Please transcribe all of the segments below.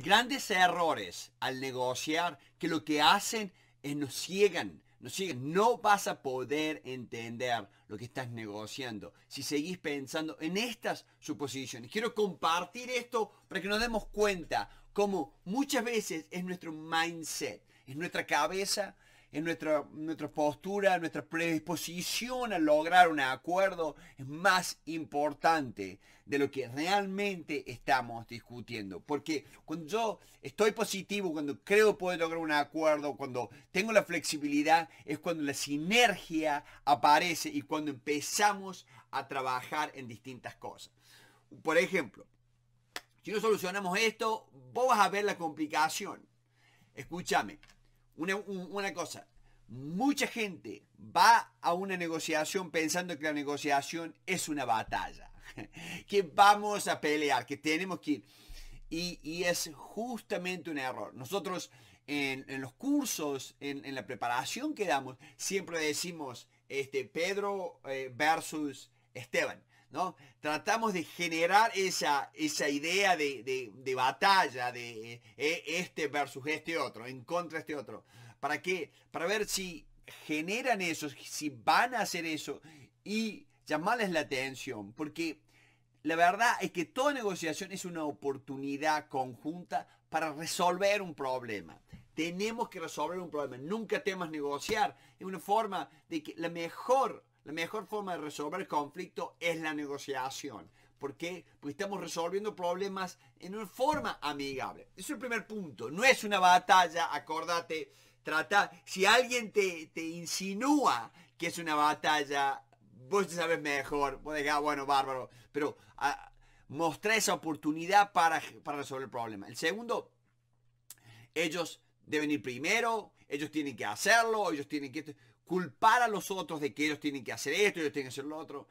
grandes errores al negociar que lo que hacen es nos ciegan, nos ciegan. No vas a poder entender lo que estás negociando si seguís pensando en estas suposiciones. Quiero compartir esto para que nos demos cuenta cómo muchas veces es nuestro mindset, es nuestra cabeza en nuestra, nuestra postura, nuestra predisposición a lograr un acuerdo es más importante de lo que realmente estamos discutiendo. Porque cuando yo estoy positivo, cuando creo poder lograr un acuerdo, cuando tengo la flexibilidad, es cuando la sinergia aparece y cuando empezamos a trabajar en distintas cosas. Por ejemplo, si no solucionamos esto, vos vas a ver la complicación. Escúchame, una, cosa, mucha gente va a una negociación pensando que la negociación es una batalla, que vamos a pelear, que tenemos que ir. Y, es justamente un error. Nosotros en, los cursos, en, la preparación que damos, siempre decimos este, Pedro eh, versus Esteban. Tratamos de generar esa, esa idea de, batalla, de eh, eh, este versus este otro, en contra de este otro. ¿Para qué? Para ver si generan eso, si van a hacer eso y llamarles la atención, porque la verdad es que toda negociación es una oportunidad conjunta para resolver un problema. Tenemos que resolver un problema, nunca temas negociar. Es una forma de que la mejor la mejor forma de resolver el conflicto es la negociación. ¿Por qué? Porque estamos resolviendo problemas en una forma amigable. Ese es el primer punto. No es una batalla, acordate. Trata, si alguien te, insinúa que es una batalla, vos te sabes mejor. Vos ah, bueno, bárbaro. Pero ah, mostré esa oportunidad para, para resolver el problema. El segundo, ellos deben ir primero, ellos tienen que hacerlo, ellos tienen que culpar a los otros de que ellos tienen que hacer esto, ellos tienen que hacer lo otro.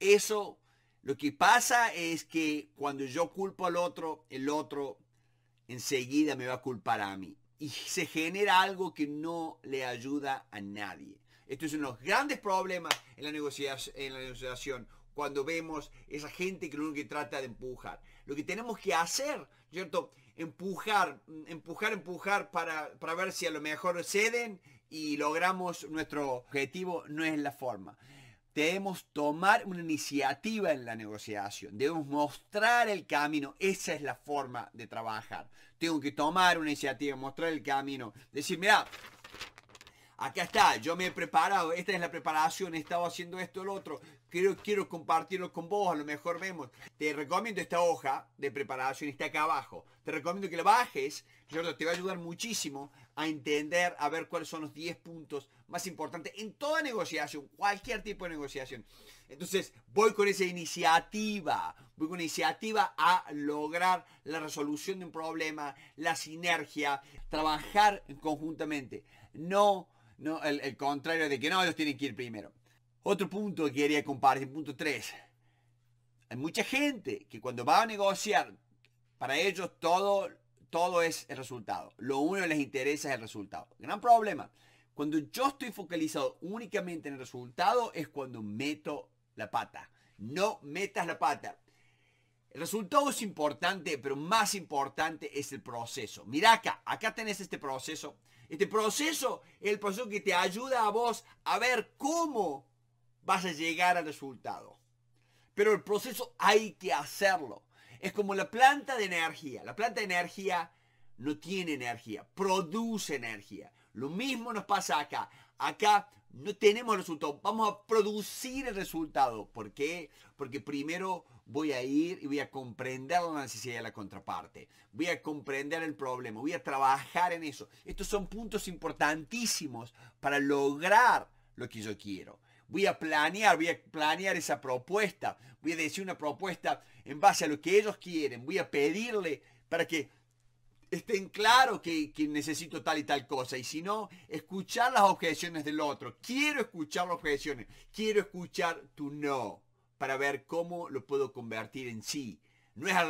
Eso, lo que pasa es que cuando yo culpo al otro, el otro enseguida me va a culpar a mí. Y se genera algo que no le ayuda a nadie. Esto es uno de los grandes problemas en la, negociación, en cuando vemos esa gente que lo único que trata de empujar. Lo que tenemos que hacer, ¿cierto? Empujar, mm, empujar, empujar para, para ver si a lo mejor ceden y logramos nuestro objetivo, no es la forma. Debemos tomar una iniciativa en la negociación, debemos mostrar el camino, esa es la forma de trabajar. Tengo que tomar una iniciativa, mostrar el camino, decir, mira, acá está, yo me he preparado, esta es la preparación, he estado haciendo esto, el otro, quiero, quiero compartirlo con vos, a lo mejor vemos. Te recomiendo esta hoja de preparación, está acá abajo. Te recomiendo que la bajes, te va a ayudar muchísimo a entender, a ver cuáles son los 10 puntos más importantes en toda negociación, cualquier tipo de negociación. Entonces, voy con esa iniciativa, voy con iniciativa a lograr la resolución de un problema, la sinergia, trabajar conjuntamente. No no, el, contrario de que no, ellos tienen que ir primero. Otro punto que quería compartir, punto 3. Hay mucha gente que cuando va a negociar, para ellos todo, todo es el resultado. Lo único que les interesa es el resultado. Gran problema. Cuando yo estoy focalizado únicamente en el resultado es cuando meto la pata. No metas la pata. El resultado es importante, pero más importante es el proceso. Mira acá, acá tenés este proceso. Este proceso es el proceso que te ayuda a vos a ver cómo vas a llegar al resultado. Pero el proceso hay que hacerlo. Es como la planta de energía. La planta de energía no tiene energía, produce energía. Lo mismo nos pasa acá. Acá no tenemos resultado. Vamos a producir el resultado. ¿Por qué? Porque primero voy a ir y voy a comprender la necesidad de la contraparte, voy a comprender el problema, voy a trabajar en eso. Estos son puntos importantísimos para lograr lo que yo quiero. Voy a planear, voy a planear esa propuesta, voy a decir una propuesta en base a lo que ellos quieren, voy a pedirle para que estén claros que, que, necesito tal y tal cosa. Y si no, escuchar las objeciones del otro. Quiero escuchar las objeciones. Quiero escuchar tu no para ver cómo lo puedo convertir en sí. No es, a,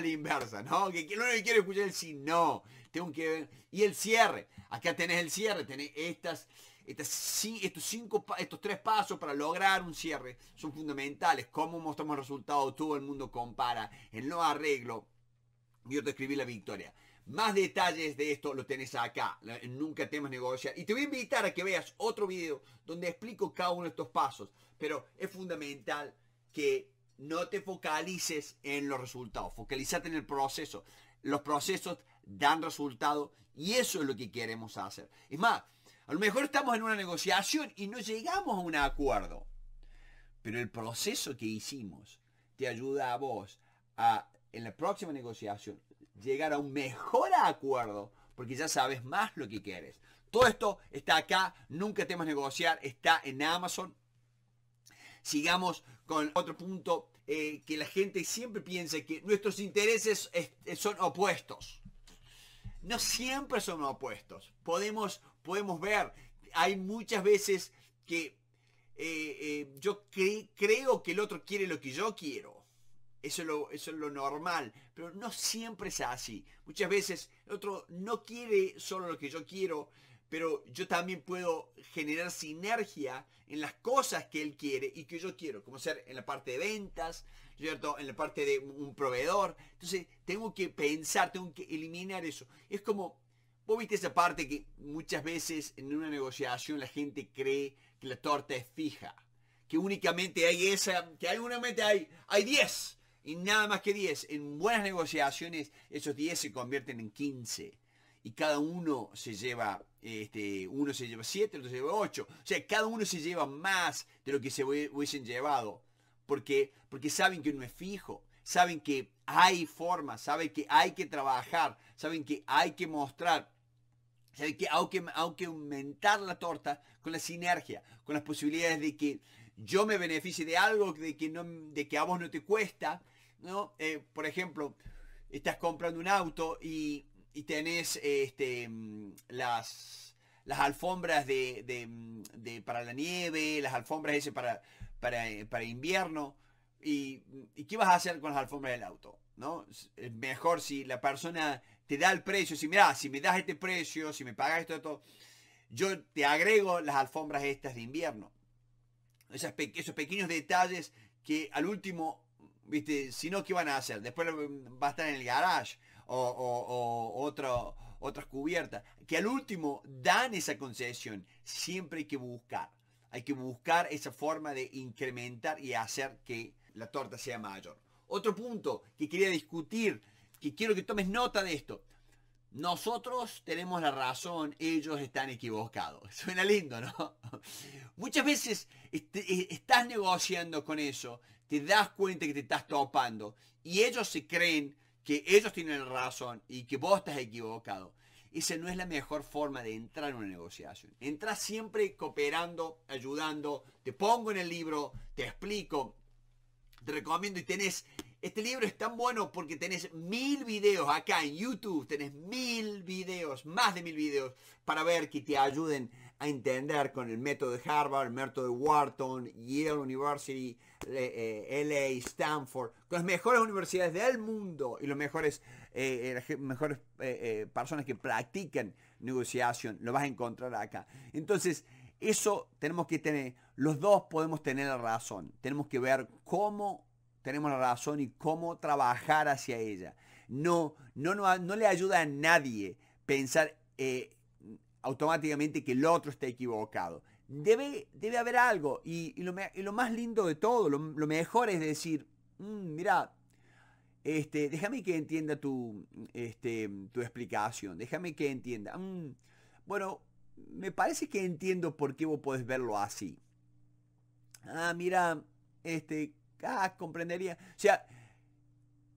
la inversa, ¿no? Que, quiero escuchar el sí, no. Tengo que ver. Y el cierre. Acá tenés el cierre, tenés estas, estas, estos, cinco, estos tres pasos para lograr un cierre. Son fundamentales. Cómo mostramos resultados, todo el mundo compara. En no arreglo. Yo te escribí la victoria. Más detalles de esto lo tenés acá, Nunca Temas Negociar. Y te voy a invitar a que veas otro video donde explico cada uno de estos pasos. Pero es fundamental que no te focalices en los resultados, focalízate en el proceso. Los procesos dan resultado y eso es lo que queremos hacer. Es más, a lo mejor estamos en una negociación y no llegamos a un acuerdo, pero el proceso que hicimos te ayuda a vos a en la próxima negociación llegar a un mejor acuerdo porque ya sabes más lo que quieres. Todo esto está acá, nunca temas negociar, está en Amazon, sigamos con otro punto eh, que la gente siempre piensa que nuestros intereses eh, son opuestos. No siempre son opuestos. Podemos, podemos ver, hay muchas veces que eh, yo creo que el otro quiere lo que yo quiero. Eso es, lo, eso es lo normal, pero no siempre es así. Muchas veces el otro no quiere solo lo que yo quiero, pero yo también puedo generar sinergia en las cosas que él quiere y que yo quiero, como ser en la parte de ventas, ¿cierto? En la parte de un proveedor. Entonces, tengo que pensar, tengo que eliminar eso. Es como, vos viste esa parte que muchas veces en una negociación la gente cree que la torta es fija, que únicamente hay esa, que hay una meta, hay 10 y nada más que 10. En buenas negociaciones esos 10 se convierten en 15 y cada uno se lleva, este, uno se lleva siete, otro se lleva ocho. O sea, cada uno se lleva más de lo que se hubiesen llevado. Porque, porque saben que no es fijo, saben que hay formas, saben que hay que trabajar, saben que hay que mostrar, saben que hay que, aumentar la torta con la sinergia, con las posibilidades de que yo me beneficie de algo de que, no, de que a vos no te cuesta, ¿no? Eh, por ejemplo, estás comprando un auto y y tenés este, las, las alfombras de, para la nieve, las alfombras ese para, para, para invierno. Y, qué vas a hacer con las alfombras del auto? ¿no? Mejor si la persona te da el precio, si mira, si me das este precio, si me pagas esto, todo yo te agrego las alfombras estas de invierno. esos pequeños detalles que al último, viste, si no, ¿qué van a hacer? Después va a estar en el garage o, o, otras cubiertas, que al último dan esa concesión, siempre hay que buscar. Hay que buscar esa forma de incrementar y hacer que la torta sea mayor. Otro punto que quería discutir, que quiero que tomes nota de esto. Nosotros tenemos la razón, ellos están equivocados. Suena lindo, ¿no? Muchas veces este, e, estás negociando con eso, te das cuenta que te estás topando y ellos se creen que ellos tienen razón y que vos estás equivocado. Esa no es la mejor forma de entrar en una negociación. Entrás siempre cooperando, ayudando, te pongo en el libro, te explico, te recomiendo y tenés... Este libro es tan bueno porque tenés mil videos acá en YouTube, tenés mil videos, más de mil videos para ver que te ayuden a entender con el método de Harvard, el método de Wharton, Yale University, eh, eh, LA, Stanford, con las mejores universidades del mundo y los mejores, eh, mejores personas que practican negociación, lo vas a encontrar acá. Entonces, eso tenemos que tener, los dos podemos tener la razón, tenemos que ver cómo tenemos la razón y cómo trabajar hacia ella. No, no, no, le ayuda a nadie pensar automáticamente que el otro está equivocado. Debe, debe haber algo. Y, lo más lindo de todo, lo, mejor es decir, mm, mira, este, déjame que entienda tu, este, tu explicación, déjame que entienda. Mm, bueno, me parece que entiendo por qué vos podés verlo así. Ah, mira, este, ah, comprendería. O sea,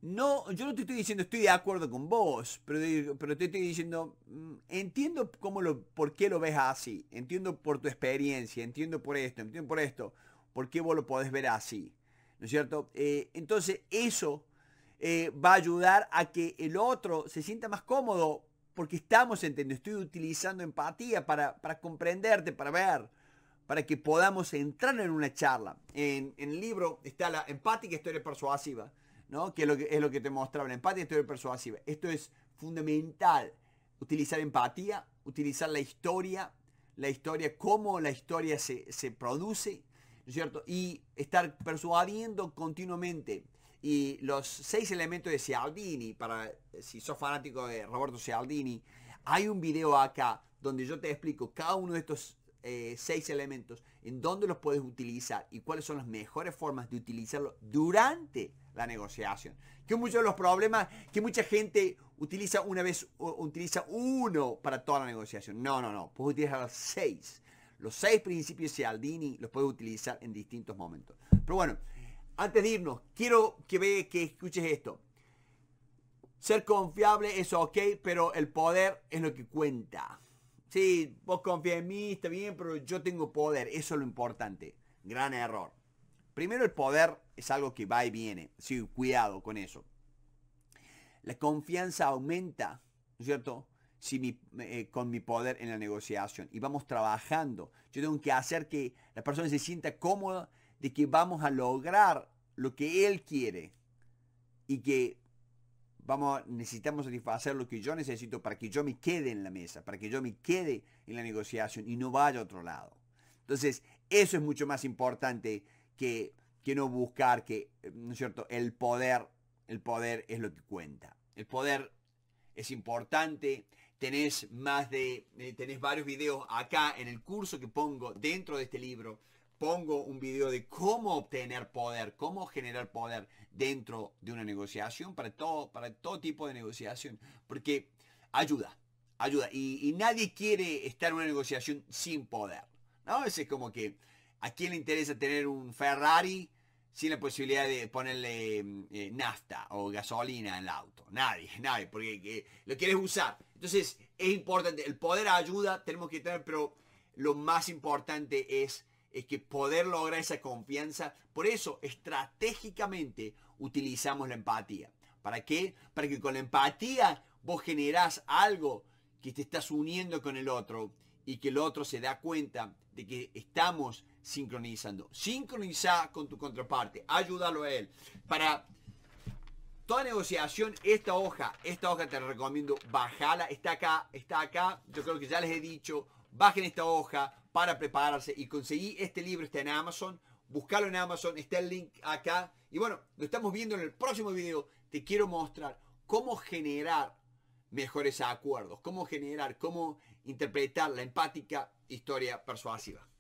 no, yo no te estoy diciendo estoy de acuerdo con vos, pero, te estoy diciendo, mm, entiendo cómo lo, por qué lo ves así, entiendo por tu experiencia, entiendo por esto, entiendo por esto, por qué vos lo podés ver así, ¿no es cierto? Eh, entonces eso eh, va a ayudar a que el otro se sienta más cómodo porque estamos entendiendo, estoy utilizando empatía para, comprenderte, para ver, para que podamos entrar en una charla. En, en el libro está la empática historia persuasiva que es lo que, te mostraba la empatía, historia persuasiva. Esto es fundamental. Utilizar empatía, utilizar la historia, la historia, cómo la historia se, produce, cierto? Y estar persuadiendo continuamente. Y los seis elementos de Cialdini, para si sos fanático de Roberto Cialdini, hay un video acá donde yo te explico cada uno de estos eh, seis elementos, en dónde los puedes utilizar y cuáles son las mejores formas de utilizarlo durante la negociación. Que muchos de los problemas que mucha gente utiliza una vez, utiliza uno para toda la negociación. No, no, no. Puedes utilizar los seis. Los seis principios de Aldini los puedes utilizar en distintos momentos. Pero bueno, antes de irnos, quiero que veas, que escuches esto. Ser confiable es ok, pero el poder es lo que cuenta. Sí, vos confía en mí, está bien, pero yo tengo poder. Eso es lo importante. Gran error. Primero, el poder es algo que va y viene. Sí, cuidado con eso. La confianza aumenta, ¿no es cierto? Si eh, con mi poder en la negociación. Y vamos trabajando. Yo tengo que hacer que la persona se sienta cómoda de que vamos a lograr lo que él quiere. Y que vamos, necesitamos satisfacer lo que yo necesito para que yo me quede en la mesa, para que yo me quede en la negociación y no vaya a otro lado. Entonces, eso es mucho más importante que, no buscar que, ¿no es cierto? El poder, el poder es lo que cuenta. El poder es importante. Tenés más de, eh, tenés varios videos acá en el curso que pongo dentro de este libro. Pongo un video de cómo obtener poder, cómo generar poder dentro de una negociación para todo, para todo tipo de negociación. Porque ayuda, ayuda. Y, nadie quiere estar en una negociación sin poder. ¿no? veces como que ¿A quién le interesa tener un Ferrari sin la posibilidad de ponerle mm, eh, nafta o gasolina en el auto? Nadie, nadie, porque eh, lo quieres usar. Entonces es importante, el poder ayuda, tenemos que tener, pero lo más importante es, es que poder lograr esa confianza. Por eso estratégicamente utilizamos la empatía. ¿Para qué? Para que con la empatía vos generás algo que te estás uniendo con el otro y que el otro se da cuenta de que estamos sincronizando. Sincroniza con tu contraparte, ayúdalo a él. Para toda negociación, esta hoja, esta hoja te recomiendo, bajala, está acá, está acá, yo creo que ya les he dicho, bajen esta hoja para prepararse y conseguí este libro, está en Amazon, búscalo en Amazon, está el link acá. Y bueno, lo estamos viendo en el próximo video, te quiero mostrar cómo generar mejores acuerdos, cómo generar, cómo interpretar la empática historia persuasiva.